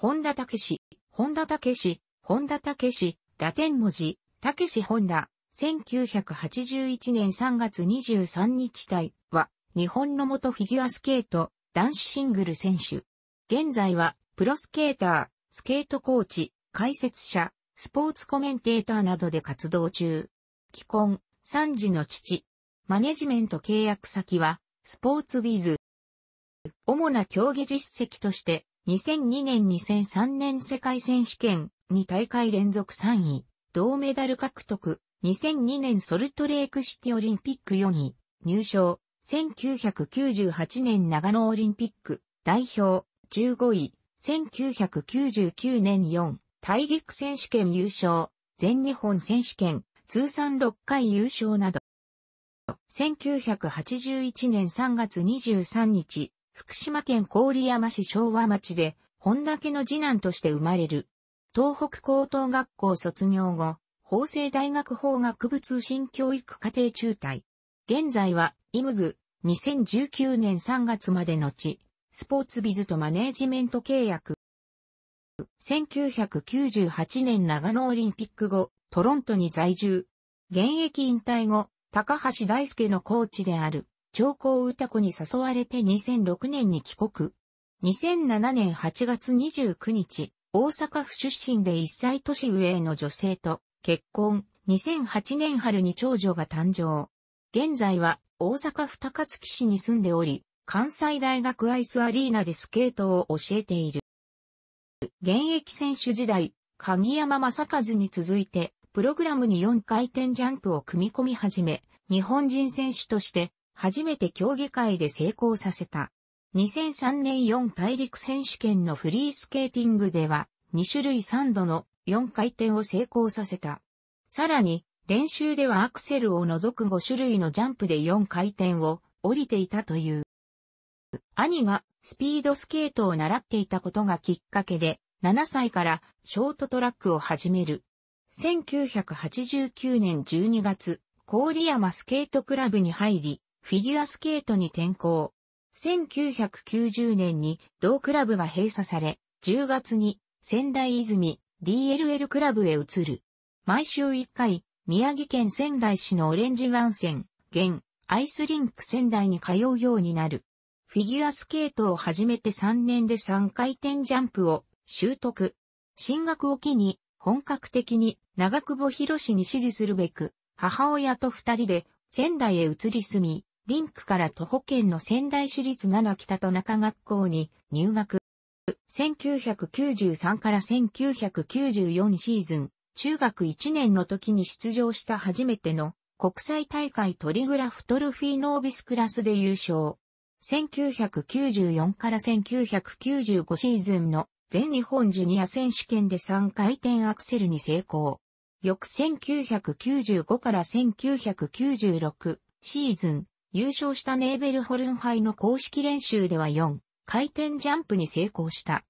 本田武史、本田武史、本田武史、ラテン文字、武史本田、1981年3月23日体は、日本の元フィギュアスケート、男子シングル選手。現在は、プロスケーター、スケートコーチ、解説者、スポーツコメンテーターなどで活動中。既婚、三児の父。マネジメント契約先は、スポーツビズ。主な競技実績として、2002年2003年世界選手権2大会連続3位、銅メダル獲得、2002年ソルトレークシティオリンピック4位、入賞、1998年長野オリンピック、代表、15位、1999年4、大陸選手権優勝、全日本選手権、通算6回優勝など。1981年3月23日、福島県郡山市昭和町で、本田家の次男として生まれる。東北高等学校卒業後、法政大学法学部通信教育課程中退。現在は、イムグ、2019年3月までのち、スポーツビズとマネージメント契約。1998年長野オリンピック後、トロントに在住。現役引退後、高橋大輔のコーチである。長江歌子に誘われて2006年に帰国。2007年8月29日、大阪府出身で1歳年上の女性と結婚。2008年春に長女が誕生。現在は大阪府高槻市に住んでおり、関西大学アイスアリーナでスケートを教えている。現役選手時代、鍵山正和に続いて、プログラムに4回転ジャンプを組み込み始め、日本人選手として初めて競技会で成功させた。2003年4大陸選手権のフリースケーティングでは、2種類3度の4回転を成功させた。さらに、練習ではアクセルを除く5種類のジャンプで4回転を降りていたという。兄がスピードスケートを習っていたことがきっかけで、7歳からショートトラックを始める。1989年12月、郡山スケートクラブに入り、フィギュアスケートに転向。1990年に同クラブが閉鎖され、10月に仙台泉 DLL クラブへ移る。毎週1回、宮城県仙台市のオレンジ湾線、現、アイスリンク仙台に通うようになる。フィギュアスケートを始めて3年で3回転ジャンプを習得。進学を機に本格的に長久保博士に指示するべく、母親と二人で仙台へ移り住み、リンクから徒歩圏の仙台市立七北と中学校に入学。1993から1994シーズン、中学1年の時に出場した初めての国際大会トリグラフトルフィーノービスクラスで優勝。1994から1995シーズンの全日本ジュニア選手権で3回転アクセルに成功。翌1995から1996シーズン、優勝したネーベルホルン杯の公式練習では4回転ジャンプに成功した。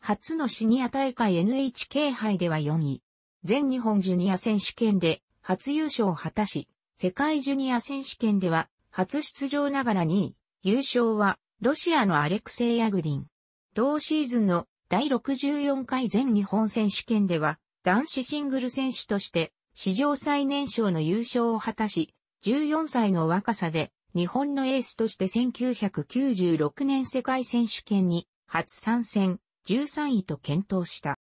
初のシニア大会 NHK 杯では4位。全日本ジュニア選手権で初優勝を果たし、世界ジュニア選手権では初出場ながら2位。優勝はロシアのアレクセイ・ヤグディン。同シーズンの第64回全日本選手権では男子シングル選手として史上最年少の優勝を果たし、14歳の若さで日本のエースとして1996年世界選手権に初参戦、13位と検討した。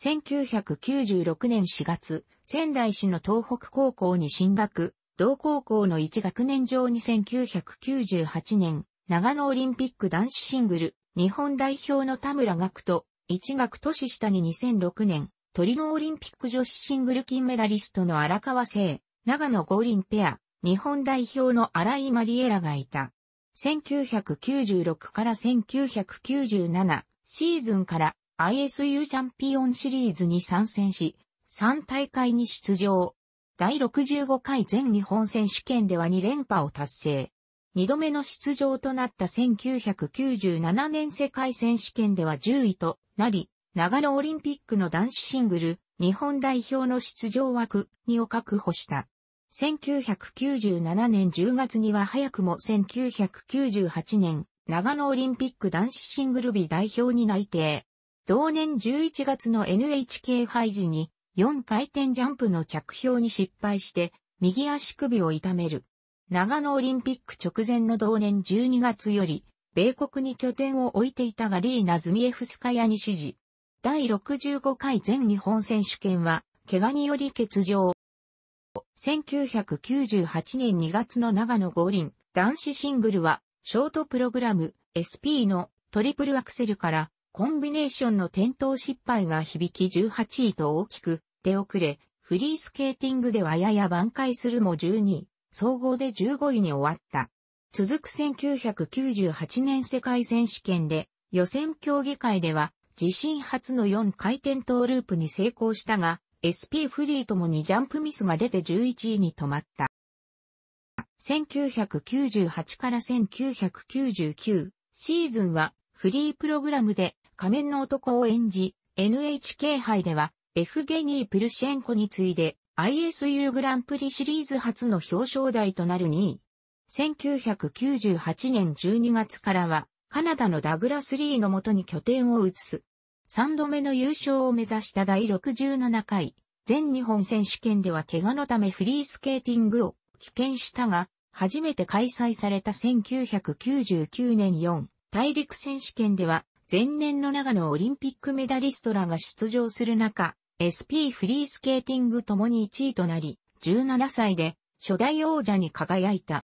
1996年4月、仙台市の東北高校に進学、同高校の1学年上に1998年、長野オリンピック男子シングル、日本代表の田村学と、1学年下に2006年、トリノオリンピック女子シングル金メダリストの荒川聖、長野五輪ペア、日本代表の荒井マリエラがいた。1996から1997シーズンから ISU チャンピオンシリーズに参戦し、3大会に出場。第65回全日本選手権では2連覇を達成。2度目の出場となった1997年世界選手権では10位となり、長野オリンピックの男子シングル、日本代表の出場枠2を確保した。1997年10月には早くも1998年、長野オリンピック男子シングル日代表に内定。同年11月の NHK 杯時に4回転ジャンプの着氷に失敗して右足首を痛める。長野オリンピック直前の同年12月より米国に拠点を置いていたガリーナ・ズミエフスカヤに指示。第65回全日本選手権は怪我により欠場。1998年2月の長野五輪男子シングルは、ショートプログラム SP のトリプルアクセルからコンビネーションの転倒失敗が響き18位と大きく出遅れ、フリースケーティングではやや挽回するも12位、総合で15位に終わった。続く1998年世界選手権で予選競技会では自身初の4回転トーループに成功したが、SP フリーともにジャンプミスが出て11位に止まった。1998から1999シーズンはフリープログラムで仮面の男を演じ、NHK 杯ではエフゲニー・プルシェンコに次いで ISU グランプリシリーズ初の表彰台となる2位。1998年12月からはカナダのダグラス・リーのもとに拠点を移す3度目の優勝を目指した第67回、全日本選手権では怪我のためフリースケーティングを棄権したが、初めて開催された1999年4大陸選手権では、前年の長野オリンピックメダリストらが出場する中、SP フリースケーティングともに1位となり、17歳で初代王者に輝いた。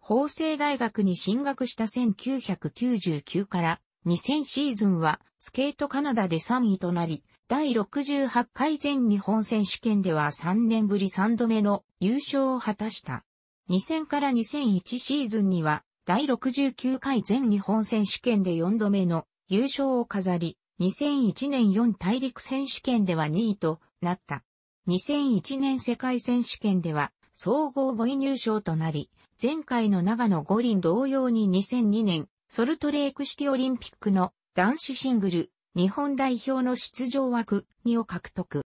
法政大学に進学した1999から2000シーズンはスケートカナダで3位となり、第68回全日本選手権では3年ぶり3度目の優勝を果たした。2000から2001シーズンには第69回全日本選手権で4度目の優勝を飾り、2001年4大陸選手権では2位となった。2001年世界選手権では総合5位入賞となり、前回の長野五輪同様に2002年ソルトレーク式オリンピックの男子シングル日本代表の出場枠2を獲得。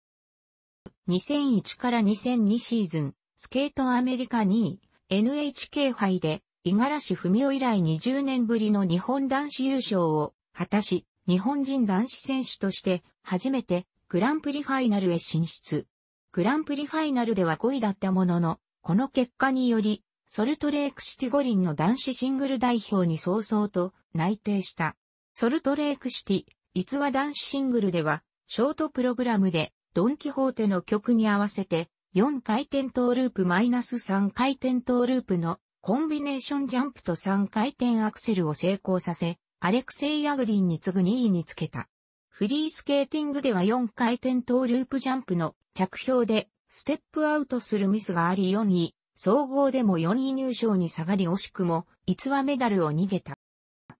2001から2002シーズン、スケートアメリカ2位、NHK 杯で、五十嵐文夫以来20年ぶりの日本男子優勝を果たし、日本人男子選手として初めてグランプリファイナルへ進出。グランプリファイナルでは5位だったものの、この結果によりソルトレークシティ五輪の男子シングル代表に早々と内定した。ソルトレークシティ、逸話男子シングルでは、ショートプログラムで、ドンキホーテの曲に合わせて、4回転トーループマイナス3回転トーループのコンビネーションジャンプと3回転アクセルを成功させ、アレクセイ・ヤグリンに次ぐ2位につけた。フリースケーティングでは4回転トーループジャンプの着氷でステップアウトするミスがあり4位、総合でも4位入賞に下がり惜しくも、逸話メダルを逃げた。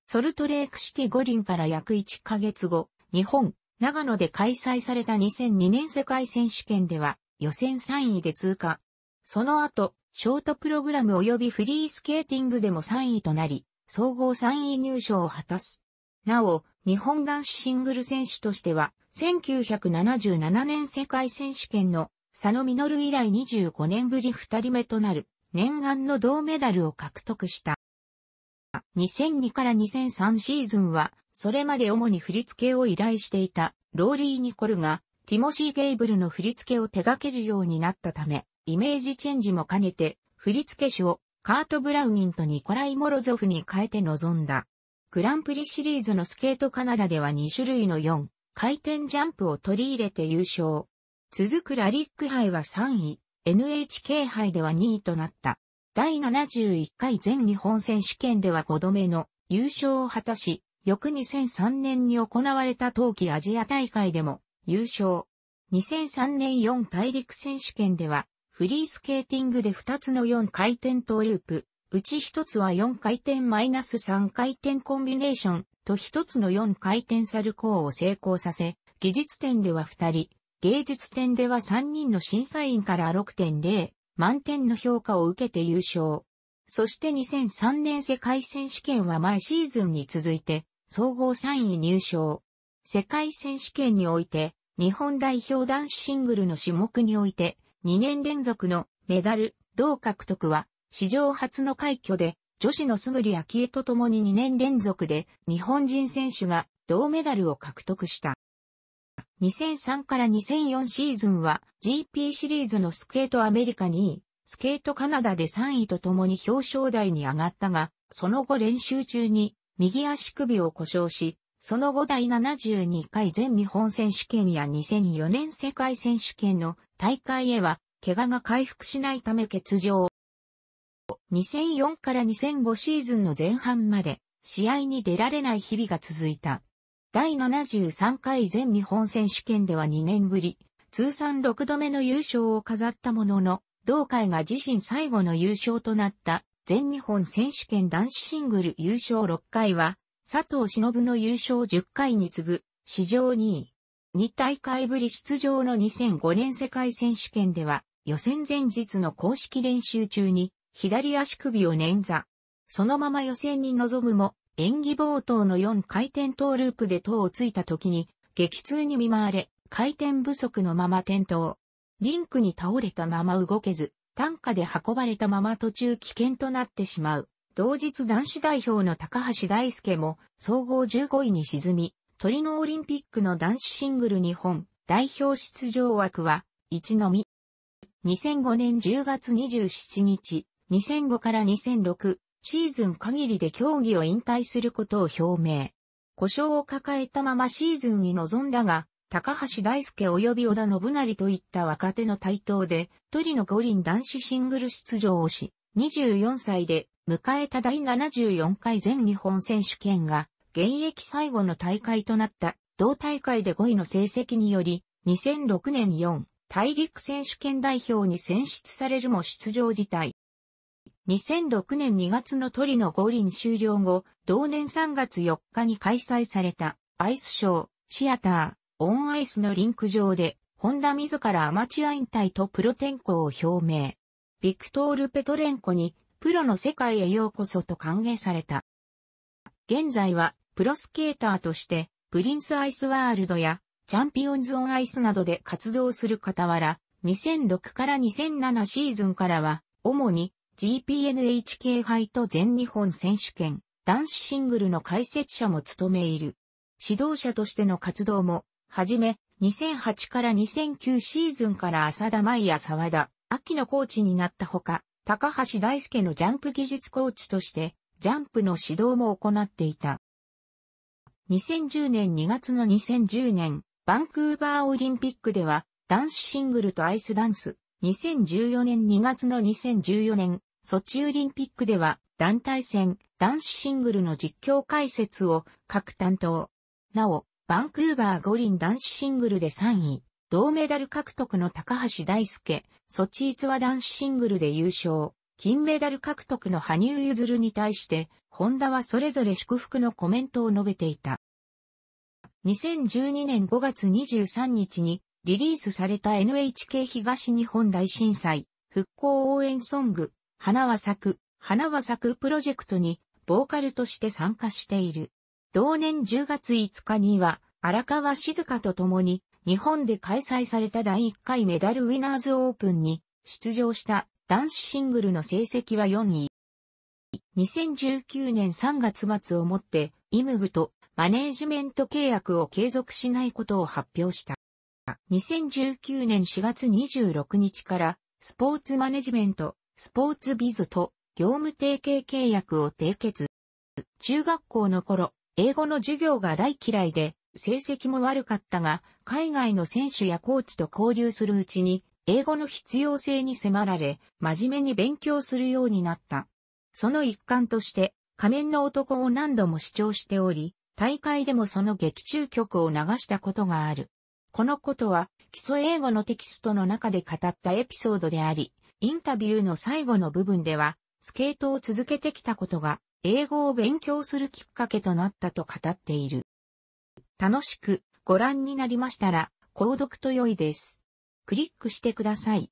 ソルトレークシティ五輪から約1ヶ月後、日本、長野で開催された2002年世界選手権では、予選3位で通過。その後、ショートプログラム及びフリースケーティングでも3位となり、総合3位入賞を果たす。なお、日本男子シングル選手としては、1977年世界選手権の佐野実以来25年ぶり2人目となる念願の銅メダルを獲得した。2002から2003シーズンは、それまで主に振り付けを依頼していたローリー・ニコルが、ティモシー・ゲイブルの振り付けを手掛けるようになったため、イメージチェンジも兼ねて、振付師をカート・ブラウニンとニコライ・モロゾフに変えて臨んだ。グランプリシリーズのスケートカナダでは2種類の4回転ジャンプを取り入れて優勝。続くラリック杯は3位、NHK 杯では2位となった。第71回全日本選手権では5度目の優勝を果たし、翌2003年に行われた冬季アジア大会でも優勝。2003年4大陸選手権では、フリースケーティングで2つの4回転トーループ、うち1つは4回転マイナス3回転コンビネーションと1つの4回転サルコーを成功させ、技術点では2人、芸術展では3人の審査員から6.0満点の評価を受けて優勝。そして2003年世界選手権は前シーズンに続いて総合3位入賞。世界選手権において日本代表男子シングルの種目において2年連続のメダル、同獲得は史上初の快挙で女子のすぐりあ恵えと共に2年連続で日本人選手が銅メダルを獲得した。2003から2004シーズンは GP シリーズのスケートアメリカ2位、スケートカナダで3位と共に表彰台に上がったが、その後練習中に右足首を故障し、その後第72回全日本選手権や2004年世界選手権の大会へは、怪我が回復しないため欠場。2004から2005シーズンの前半まで、試合に出られない日々が続いた。第73回全日本選手権では2年ぶり、通算6度目の優勝を飾ったものの、同会が自身最後の優勝となった全日本選手権男子シングル優勝6回は、佐藤忍の優勝10回に次ぐ、史上2位。2大会ぶり出場の2005年世界選手権では、予選前日の公式練習中に、左足首を捻挫。そのまま予選に臨むも、演技冒頭の4回転トーループで塔をついた時に、激痛に見舞われ、回転不足のまま転倒。リンクに倒れたまま動けず、担架で運ばれたまま途中危険となってしまう。同日男子代表の高橋大輔も総合15位に沈み、トリノオリンピックの男子シングル日本代表出場枠は1のみ。2005年10月27日、2005から2006、シーズン限りで競技を引退することを表明。故障を抱えたままシーズンに臨んだが、高橋大輔及び織田信成といった若手の台頭で、トリノ五輪男子シングル出場をし、24歳で迎えた第74回全日本選手権が、現役最後の大会となった同大会で5位の成績により、2006年4大陸選手権代表に選出されるも出場辞退。2006年2月のトリノ五輪終了後、同年3月4日に開催されたアイスショー、シアター、オンアイスのリンク上で、ホンダ自らアマチュア引退とプロ転向を表明。ビクトール・ペトレンコに、プロの世界へようこそと歓迎された。現在は、プロスケーターとして、プリンスアイスワールドや、チャンピオンズ・オン・アイスなどで活動する傍ら、2006から2007シーズンからは、主に GPNHK 杯と全日本選手権、男子シングルの解説者も務めいる。指導者としての活動も、はじめ、2008から2009シーズンから浅田舞や沢田、秋のコーチになったほか、高橋大輔のジャンプ技術コーチとして、ジャンプの指導も行っていた。2010年2月の2010年、バンクーバーオリンピックでは、男子シングルとアイスダンス、2014年2月の2014年、ソチオリンピックでは団体戦、男子シングルの実況解説を各担当。なお、バンクーバー五輪男子シングルで3位、銅メダル獲得の高橋大輔、ソチイツは男子シングルで優勝、金メダル獲得の羽生結弦に対して、ホンダはそれぞれ祝福のコメントを述べていた。2012年5月23日にリリースされた NHK 東日本大震災復興応援ソング花は咲く、花は咲くプロジェクトに、ボーカルとして参加している。同年10月5日には、荒川静香と共に、日本で開催された第1回メダルウィナーズオープンに出場した男子シングルの成績は4位。2019年3月末をもって、イムグとマネージメント契約を継続しないことを発表した。2019年4月26日から、スポーツマネジメントスポーツビズと業務提携契約を締結。中学校の頃、英語の授業が大嫌いで、成績も悪かったが、海外の選手やコーチと交流するうちに、英語の必要性に迫られ、真面目に勉強するようになった。その一環として、仮面の男を何度も主張しており、大会でもその劇中曲を流したことがある。このことは、基礎英語のテキストの中で語ったエピソードであり、インタビューの最後の部分では、スケートを続けてきたことが、英語を勉強するきっかけとなったと語っている。楽しくご覧になりましたら、購読と良いです。クリックしてください。